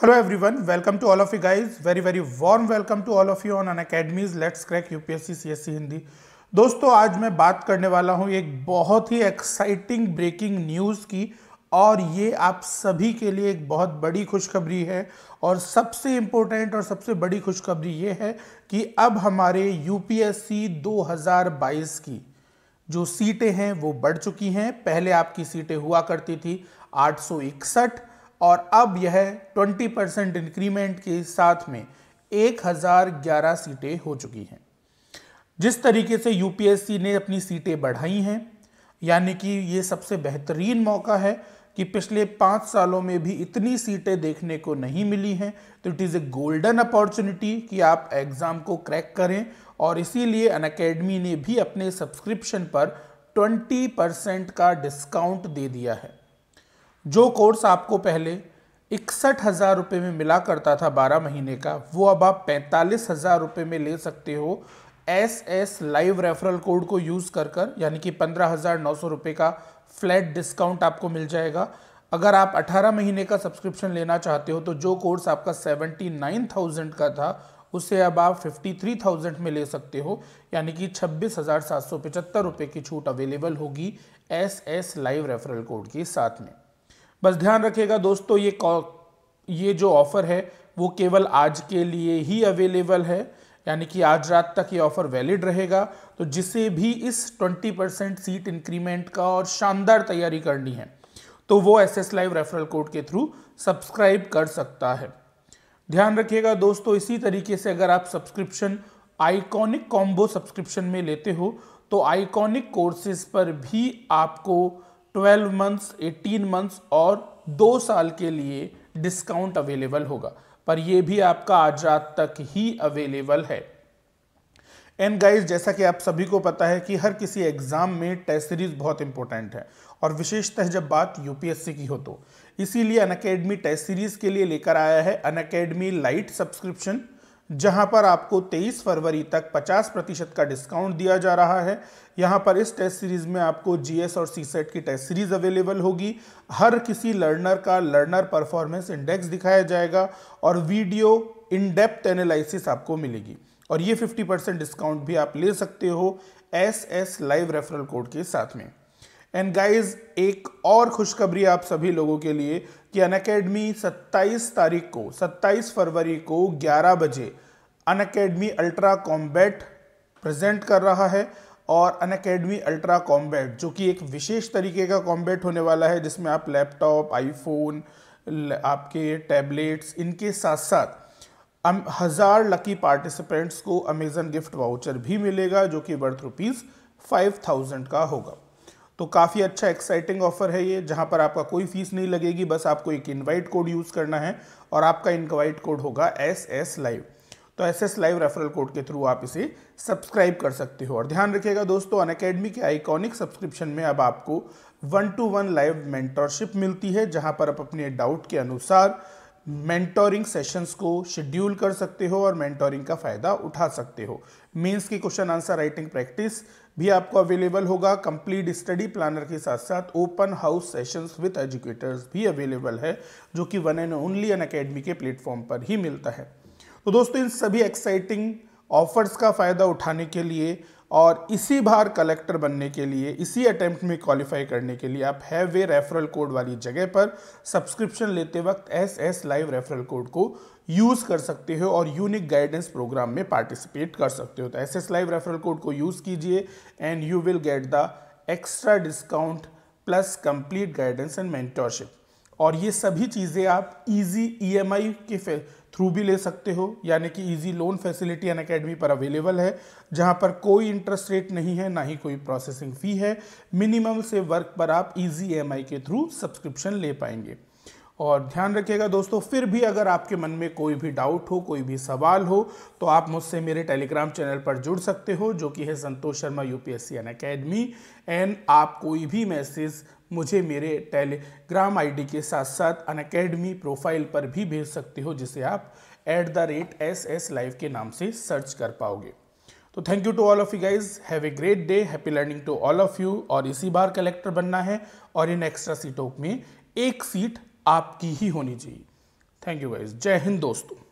Hello everyone, welcome to all of you guys. Very very warm welcome to all of you on an academies Let's Crack S C Hindi दोस्तों आज मैं बात करने वाला हूँ एक बहुत ही एक्साइटिंग ब्रेकिंग न्यूज़ की और ये आप सभी के लिए एक बहुत बड़ी खुशखबरी है और सबसे इम्पोर्टेंट और सबसे बड़ी खुशखबरी ये है कि अब हमारे हजार 2022 की जो सीटें हैं वो बढ़ चुकी हैं पहले आपकी सीटें हुआ करती थी आठ और अब यह 20 परसेंट इंक्रीमेंट के साथ में 1011 सीटें हो चुकी हैं जिस तरीके से यूपीएससी ने अपनी सीटें बढ़ाई हैं यानी कि ये सबसे बेहतरीन मौका है कि पिछले पाँच सालों में भी इतनी सीटें देखने को नहीं मिली हैं तो it is a golden opportunity कि आप एग्ज़ाम को क्रैक करें और इसीलिए अन अकेडमी ने भी अपने सब्सक्रिप्शन पर 20 परसेंट का डिस्काउंट दे दिया है जो कोर्स आपको पहले इकसठ हज़ार रुपये में मिला करता था बारह महीने का वो अब आप पैंतालीस हज़ार रुपये में ले सकते हो S S live referral code को यूज़ कर कर यानी कि पंद्रह हज़ार नौ सौ रुपये का फ्लैट डिस्काउंट आपको मिल जाएगा अगर आप 18 महीने का सब्सक्रिप्शन लेना चाहते हो तो जो कोर्स आपका 79,000 का था उसे अब आप 53,000 में ले सकते हो यानी कि छब्बीस हज़ार सात सौ पचहत्तर रुपये की छूट अवेलेबल होगी S S live referral code के साथ में बस ध्यान रखिएगा दोस्तों ये ये जो ऑफ़र है वो केवल आज के लिए ही अवेलेबल है यानी कि आज रात तक ये ऑफ़र वैलिड रहेगा तो जिसे भी इस 20 परसेंट सीट इंक्रीमेंट का और शानदार तैयारी करनी है तो वो S S live referral code के थ्रू सब्सक्राइब कर सकता है ध्यान रखिएगा दोस्तों इसी तरीके से अगर आप सब्सक्रिप्शन आइकॉनिक कॉम्बो सब्सक्रिप्शन में लेते हो तो आइकॉनिक कोर्सेज पर भी आपको ट्वेल्व मंथ्स एटीन मंथ्स और दो साल के लिए डिस्काउंट अवेलेबल होगा पर यह भी आपका आज रात तक ही अवेलेबल है एंड गाइस जैसा कि आप सभी को पता है कि हर किसी एग्ज़ाम में टेस्ट सीरीज़ बहुत इंपॉर्टेंट है और विशेषतः जब बात यूपीएससी की हो तो इसीलिए अनकेडमी टेस्ट सीरीज़ के लिए लेकर आया है अनकेडमी लाइट सब्सक्रिप्शन जहां पर आपको 23 फरवरी तक 50 प्रतिशत का डिस्काउंट दिया जा रहा है यहां पर इस टेस्ट सीरीज़ में आपको जीएस और सी सेट की टेस्ट सीरीज़ अवेलेबल होगी हर किसी लर्नर का लर्नर परफॉर्मेंस इंडेक्स दिखाया जाएगा और वीडियो इन डेप्थ एनालिसिस आपको मिलेगी और ये 50 परसेंट डिस्काउंट भी आप ले सकते हो S S live referral code के साथ में एंड गाइस एक और खुशखबरी आप सभी लोगों के लिए कि अन अकेडमी सत्ताईस तारीख को 27 फरवरी को 11 बजे Unacademy ultra combat present कर रहा है और अन अकेडमी अल्ट्रा कॉम्बैट जो कि एक विशेष तरीके का कॉम्बैट होने वाला है जिसमें आप लैपटॉप आईफोन आपके टैबलेट्स इनके साथ साथ हज़ार लकी पार्टिसिपेंट्स को अमेजन गिफ्ट वाउचर भी मिलेगा जो कि वर्थ रुपीज़ फाइव थाउजेंड का होगा तो काफ़ी अच्छा एक्साइटिंग ऑफर है ये जहाँ पर आपका कोई फीस नहीं लगेगी बस आपको एक इनवाइट कोड यूज़ करना है और आपका इनवाइट कोड होगा एस एस लाइव तो S S live referral code के थ्रू आप इसे सब्सक्राइब कर सकते हो और ध्यान रखिएगा दोस्तों अन अकेडमी के आइकॉनिक सब्सक्रिप्शन में अब आपको one to one live mentorship मिलती है जहाँ पर आप अपने डाउट के अनुसार मेंटोरिंग सेशंस को शेड्यूल कर सकते हो और मेंटोरिंग का फ़ायदा उठा सकते हो मीन्स की क्वेश्चन आंसर राइटिंग प्रैक्टिस भी आपको अवेलेबल होगा कंप्लीट स्टडी प्लानर के साथ साथ open house sessions with educators भी अवेलेबल है जो कि one and only Unacademy के प्लेटफॉर्म पर ही मिलता है तो दोस्तों इन सभी एक्साइटिंग ऑफर्स का फ़ायदा उठाने के लिए और इसी बार कलेक्टर बनने के लिए इसी अटेम्प्ट में क्वालिफाई करने के लिए आप हैव वे रेफरल कोड वाली जगह पर सब्सक्रिप्शन लेते वक्त S S live referral code को यूज़ कर सकते हो और यूनिक गाइडेंस प्रोग्राम में पार्टिसिपेट कर सकते हो तो S S live referral code को यूज़ कीजिए and you will get the extra discount plus complete guidance and mentorship और ये सभी चीज़ें आप इजी ईएमआई e के थ्रू भी ले सकते हो यानी कि easy loan facility Unacademy पर अवेलेबल है जहाँ पर कोई इंटरेस्ट रेट नहीं है ना ही कोई प्रोसेसिंग फ़ी है मिनिमम से वर्क पर आप इजी ई e के थ्रू सब्सक्रिप्शन ले पाएंगे और ध्यान रखिएगा दोस्तों फिर भी अगर आपके मन में कोई भी डाउट हो कोई भी सवाल हो तो आप मुझसे मेरे टेलीग्राम चैनल पर जुड़ सकते हो जो कि है Santosh Sharma UPSC Unacademy and आप कोई भी मैसेज मुझे मेरे टेलीग्राम आईडी के साथ साथ अनकेडमी प्रोफाइल पर भी भेज सकते हो जिसे आप at the rate S S live के नाम से सर्च कर पाओगे तो thank you to all of you guys have a great day happy learning to all of you और इसी बार कलेक्टर बनना है और इन एक्स्ट्रा सीटों में एक सीट आपकी ही होनी चाहिए थैंक यू गाइज जय हिंद दोस्तों